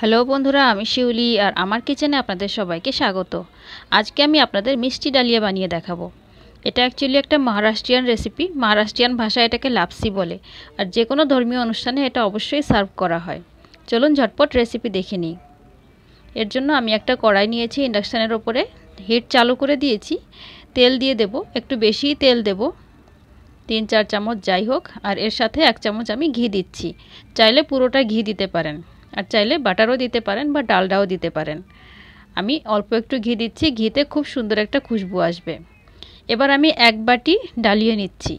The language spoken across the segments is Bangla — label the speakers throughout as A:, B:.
A: হ্যালো বন্ধুরা আমি শিউলি আর আমার কিচেনে আপনাদের সবাইকে স্বাগত আজকে আমি আপনাদের মিষ্টি ডালিয়া বানিয়ে দেখাবো এটা অ্যাকচুয়ালি একটা মহারাষ্ট্রিয়ান রেসিপি মহারাষ্ট্রিয়ান ভাষায় এটাকে লাপসি বলে আর যে কোনো ধর্মীয় অনুষ্ঠানে এটা অবশ্যই সার্ভ করা হয় চলুন ঝটপট রেসিপি দেখে নিই এর জন্য আমি একটা কড়াই নিয়েছি ইন্ডাকশানের ওপরে হিট চালু করে দিয়েছি তেল দিয়ে দেব একটু বেশি তেল দেব তিন চার চামচ যাই হোক আর এর সাথে এক চামচ আমি ঘি দিচ্ছি চাইলে পুরোটা ঘি দিতে পারেন আর চাইলে বাটারও দিতে পারেন বা ডালডাও দিতে পারেন আমি অল্প একটু ঘি দিচ্ছি ঘিতে খুব সুন্দর একটা খুশবু আসবে এবার আমি এক বাটি ডালিয়া নিচ্ছি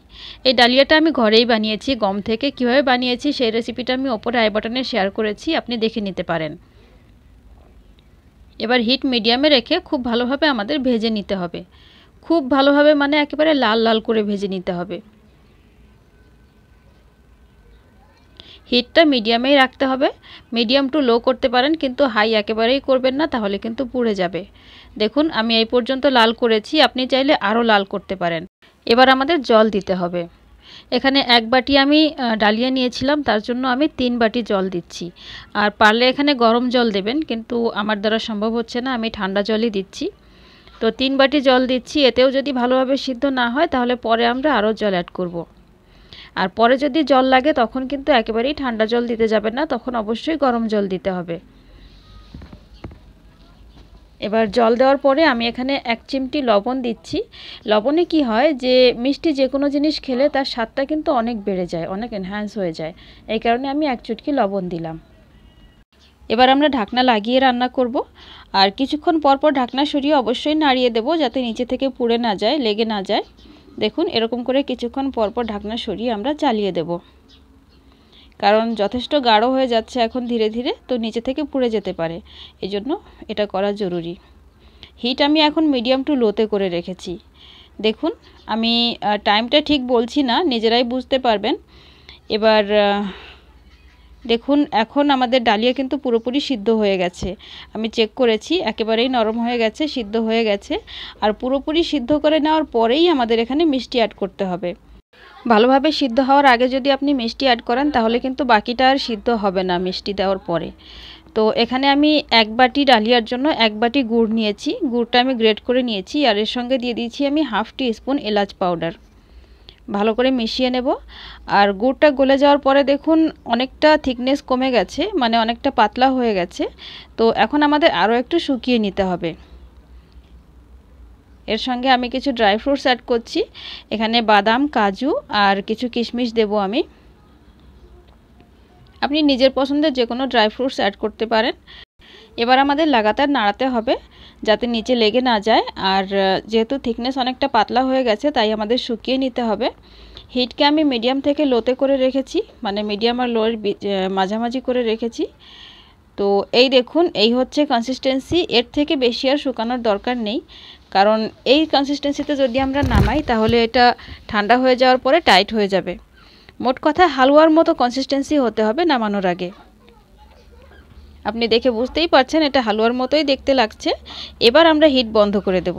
A: এই ডালিয়াটা আমি ঘরেই বানিয়েছি গম থেকে কিভাবে বানিয়েছি সেই রেসিপিটা আমি ওপরে আই বাটনে শেয়ার করেছি আপনি দেখে নিতে পারেন এবার হিট মিডিয়ামে রেখে খুব ভালোভাবে আমাদের ভেজে নিতে হবে খুব ভালোভাবে মানে একেবারে লাল লাল করে ভেজে নিতে হবে হিটটা মিডিয়ামেই রাখতে হবে মিডিয়াম টু লো করতে পারেন কিন্তু হাই একেবারেই করবেন না তাহলে কিন্তু পুড়ে যাবে দেখুন আমি এই পর্যন্ত লাল করেছি আপনি চাইলে আরও লাল করতে পারেন এবার আমাদের জল দিতে হবে এখানে এক বাটি আমি ডালিয়া নিয়েছিলাম তার জন্য আমি তিন বাটি জল দিচ্ছি আর পারলে এখানে গরম জল দেবেন কিন্তু আমার দ্বারা সম্ভব হচ্ছে না আমি ঠান্ডা জলই দিচ্ছি তো তিন বাটি জল দিচ্ছি এতেও যদি ভালোভাবে সিদ্ধ না হয় তাহলে পরে আমরা আরও জল অ্যাড করবো আর পরে যদি জল লাগে তখন কিন্তু একেবারেই ঠান্ডা জল দিতে যাবেন না তখন অবশ্যই গরম জল দিতে হবে এবার জল দেওয়ার পরে আমি এখানে এক চিমটি লবণ দিচ্ছি লবণে কি হয় যে মিষ্টি যে কোনো জিনিস খেলে তার স্বাদটা কিন্তু অনেক বেড়ে যায় অনেক এনহ্যান্স হয়ে যায় এই কারণে আমি এক চুটকি লবণ দিলাম এবার আমরা ঢাকনা লাগিয়ে রান্না করব আর কিছুক্ষণ পরপর ঢাকনা সরিয়ে অবশ্যই নাড়িয়ে দেব যাতে নিচে থেকে পুড়ে না যায় লেগে না যায় দেখুন এরকম করে কিছুক্ষণ পরপর ঢাকনা সরিয়ে আমরা চালিয়ে দেব কারণ যথেষ্ট গাঢ় হয়ে যাচ্ছে এখন ধীরে ধীরে তো নিচে থেকে পুড়ে যেতে পারে এজন্য এটা করা জরুরি হিট আমি এখন মিডিয়াম টু লোতে করে রেখেছি দেখুন আমি টাইমটা ঠিক বলছি না নিজেরাই বুঝতে পারবেন এবার দেখুন এখন আমাদের ডালিয়া কিন্তু পুরোপুরি সিদ্ধ হয়ে গেছে আমি চেক করেছি একেবারেই নরম হয়ে গেছে সিদ্ধ হয়ে গেছে আর পুরোপুরি সিদ্ধ করে নেওয়ার পরেই আমাদের এখানে মিষ্টি অ্যাড করতে হবে ভালোভাবে সিদ্ধ হওয়ার আগে যদি আপনি মিষ্টি অ্যাড করেন তাহলে কিন্তু বাকিটা আর সিদ্ধ হবে না মিষ্টি দেওয়ার পরে তো এখানে আমি এক বাটি ডালিয়ার জন্য এক বাটি গুড় নিয়েছি গুড়টা আমি গ্রেট করে নিয়েছি আর এর সঙ্গে দিয়ে দিয়েছি আমি হাফ টি স্পুন এলাচ পাউডার ভালো করে মিশিয়ে নেব আর গুড়টা গলে যাওয়ার পরে দেখুন অনেকটা থিকনেস কমে গেছে মানে অনেকটা পাতলা হয়ে গেছে তো এখন আমাদের আরও একটু শুকিয়ে নিতে হবে এর সঙ্গে আমি কিছু ড্রাই ফ্রুটস অ্যাড করছি এখানে বাদাম কাজু আর কিছু কিশমিশ দেব আমি আপনি নিজের পছন্দের যে কোনো ড্রাই ফ্রুটস অ্যাড করতে পারেন এবার আমাদের লাগাতার নাড়াতে হবে যাতে নিচে লেগে না যায় আর যেহেতু থিকনেস অনেকটা পাতলা হয়ে গেছে তাই আমাদের শুকিয়ে নিতে হবে হিটকে আমি মিডিয়াম থেকে লোতে করে রেখেছি মানে মিডিয়াম আর লোয়ের মাঝামাঝি করে রেখেছি তো এই দেখুন এই হচ্ছে কনসিস্টেন্সি এর থেকে বেশি আর শুকানোর দরকার নেই কারণ এই কনসিস্টেন্সিতে যদি আমরা নামাই তাহলে এটা ঠান্ডা হয়ে যাওয়ার পরে টাইট হয়ে যাবে মোট কথা হালুয়ার মতো কনসিস্টেন্সি হতে হবে নামানোর আগে আপনি দেখে বুঝতেই পারছেন এটা হালুয়ার মতোই দেখতে লাগছে এবার আমরা হিট বন্ধ করে দেব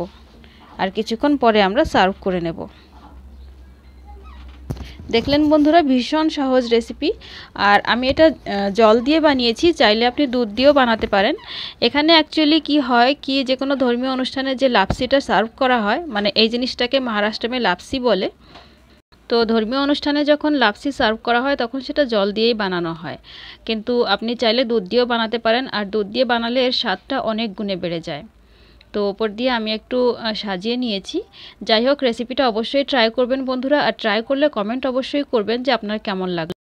A: আর কিছুক্ষণ পরে আমরা সার্ভ করে নেব দেখলেন বন্ধুরা ভীষণ সহজ রেসিপি আর আমি এটা জল দিয়ে বানিয়েছি চাইলে আপনি দুধ দিয়েও বানাতে পারেন এখানে অ্যাকচুয়ালি কি হয় কি যে কোনো ধর্মীয় অনুষ্ঠানে যে লাপসিটা সার্ভ করা হয় মানে এই জিনিসটাকে মহারাষ্ট্রে লাপসি বলে তো ধর্মীয় অনুষ্ঠানে যখন লাপসি সার্ভ করা হয় তখন সেটা জল দিয়েই বানানো হয় কিন্তু আপনি চাইলে দুধ দিয়েও বানাতে পারেন আর দুধ দিয়ে বানালে এর স্বাদটা অনেক গুণে বেড়ে যায় তো ওপর দিয়ে আমি একটু সাজিয়ে নিয়েছি যাই হোক রেসিপিটা অবশ্যই ট্রাই করবেন বন্ধুরা আর ট্রাই করলে কমেন্ট অবশ্যই করবেন যে আপনার কেমন লাগলো